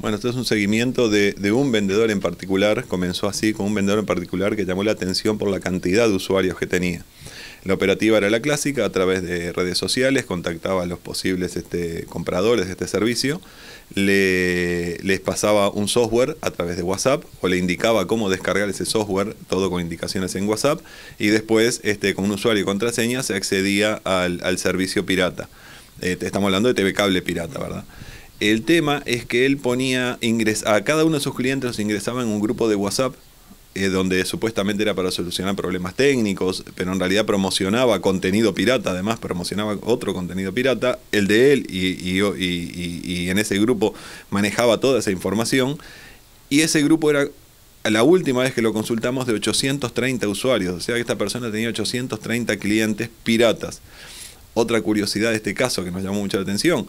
Bueno, esto es un seguimiento de, un vendedor en particular, comenzó así con un vendedor en particular que llamó la atención por la cantidad de usuarios que tenía. La operativa era la clásica, a través de redes sociales, contactaba a los posibles este, compradores de este servicio, le, les pasaba un software a través de WhatsApp o le indicaba cómo descargar ese software, todo con indicaciones en WhatsApp, y después este, con un usuario y contraseña se accedía al, servicio pirata. Eh, estamos hablando de TV Cable Pirata, ¿verdad? El tema es que él ponía a cada uno de sus clientes los ingresaba en un grupo de WhatsApp eh, donde supuestamente era para solucionar problemas técnicos, pero en realidad promocionaba contenido pirata, además promocionaba otro contenido pirata, el de él, y, y en ese grupo manejaba toda esa información. Y ese grupo era, la última vez que lo consultamos, de 830 usuarios, o sea que esta persona tenía 830 clientes piratas. Otra curiosidad de este caso que nos llamó mucho la atención,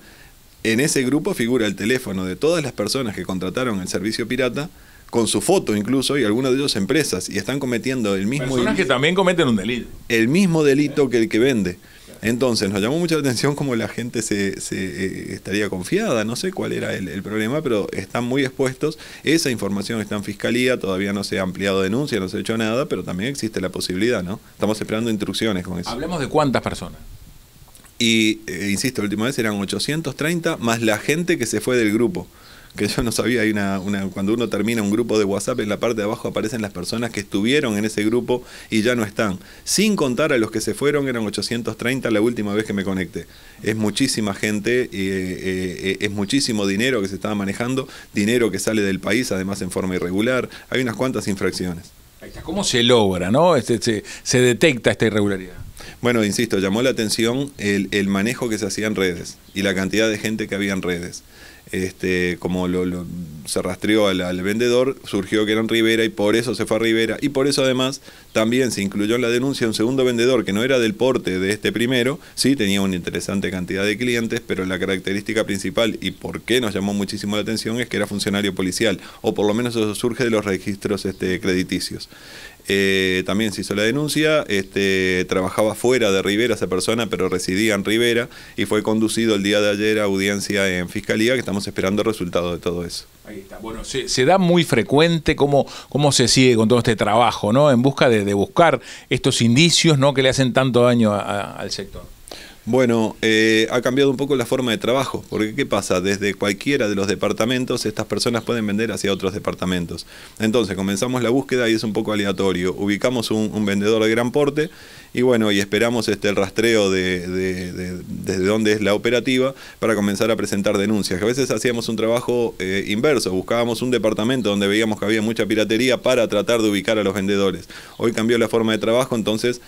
en ese grupo figura el teléfono de todas las personas que contrataron el servicio pirata, con su foto incluso, y algunas de ellos empresas, y están cometiendo el mismo personas que también cometen un delito. El mismo delito que el que vende. Entonces, nos llamó mucha atención cómo la gente se, se eh, estaría confiada, no sé cuál era el, el, problema, pero están muy expuestos. Esa información está en fiscalía, todavía no se ha ampliado denuncia, no se ha hecho nada, pero también existe la posibilidad, ¿no? Estamos esperando instrucciones con eso. Hablemos de cuántas personas. Y, eh, insisto, la última vez eran 830 más la gente que se fue del grupo. Que yo no sabía, hay cuando uno termina un grupo de WhatsApp, en la parte de abajo aparecen las personas que estuvieron en ese grupo y ya no están. Sin contar a los que se fueron, eran 830 la última vez que me conecté. Es muchísima gente, eh, eh, es muchísimo dinero que se estaba manejando, dinero que sale del país, además en forma irregular. Hay unas cuantas infracciones. ¿Cómo se logra, no? Este, se detecta esta irregularidad. Bueno, insisto, llamó la atención el, manejo que se hacía en redes y la cantidad de gente que había en redes. Este, como lo, se rastreó al, vendedor, surgió que era eran Rivera y por eso se fue a Rivera. Y por eso además también se incluyó en la denuncia un segundo vendedor que no era del porte de este primero, sí tenía una interesante cantidad de clientes, pero la característica principal y por qué nos llamó muchísimo la atención es que era funcionario policial, o por lo menos eso surge de los registros este, crediticios. Eh, también se hizo la denuncia, este, trabajaba fuera de Rivera esa persona, pero residía en Rivera y fue conducido el día de ayer a audiencia en Fiscalía, que estamos esperando el resultado de todo eso. Ahí está. Bueno, se, da muy frecuente cómo, cómo se sigue con todo este trabajo, ¿no? En busca de, buscar estos indicios, ¿no? Que le hacen tanto daño al sector. Bueno, eh, ha cambiado un poco la forma de trabajo, porque ¿qué pasa? Desde cualquiera de los departamentos, estas personas pueden vender hacia otros departamentos. Entonces, comenzamos la búsqueda y es un poco aleatorio. Ubicamos un, vendedor de gran porte y bueno, y esperamos este, el rastreo de, desde dónde es la operativa para comenzar a presentar denuncias. Que a veces hacíamos un trabajo eh, inverso, buscábamos un departamento donde veíamos que había mucha piratería para tratar de ubicar a los vendedores. Hoy cambió la forma de trabajo, entonces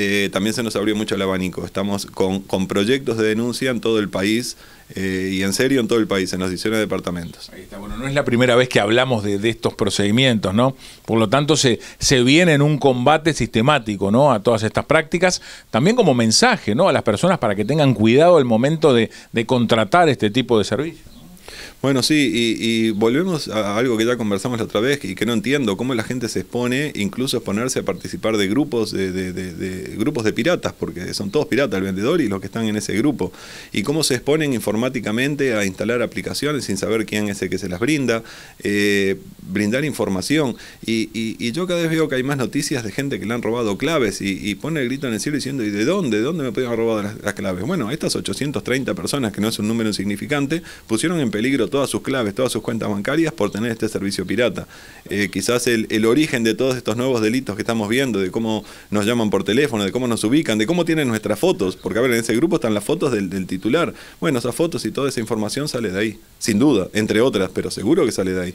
eh, también se nos abrió mucho el abanico. Estamos con, proyectos de denuncia en todo el país eh, y en serio en todo el país, en las de departamentos. Ahí está. Bueno, no es la primera vez que hablamos de, estos procedimientos, ¿no? Por lo tanto, se, se viene en un combate sistemático, ¿no? A todas estas prácticas, también como mensaje, ¿no? A las personas para que tengan cuidado el momento de, de contratar este tipo de servicios. Bueno, sí, y, volvemos a algo que ya conversamos la otra vez y que no entiendo, cómo la gente se expone, incluso exponerse a participar de grupos de, grupos de piratas, porque son todos piratas, el vendedor y los que están en ese grupo, y cómo se exponen informáticamente a instalar aplicaciones sin saber quién es el que se las brinda, eh, brindar información, y, yo cada vez veo que hay más noticias de gente que le han robado claves y, pone el grito en el cielo diciendo, ¿y de dónde? ¿De dónde me podían haber las, las claves? Bueno, estas 830 personas, que no es un número insignificante, pusieron en peligro todas sus claves, todas sus cuentas bancarias por tener este servicio pirata. Eh, quizás el, origen de todos estos nuevos delitos que estamos viendo, de cómo nos llaman por teléfono, de cómo nos ubican, de cómo tienen nuestras fotos, porque a ver, en ese grupo están las fotos del, del titular. Bueno, esas fotos y toda esa información sale de ahí, sin duda, entre otras, pero seguro que sale de ahí.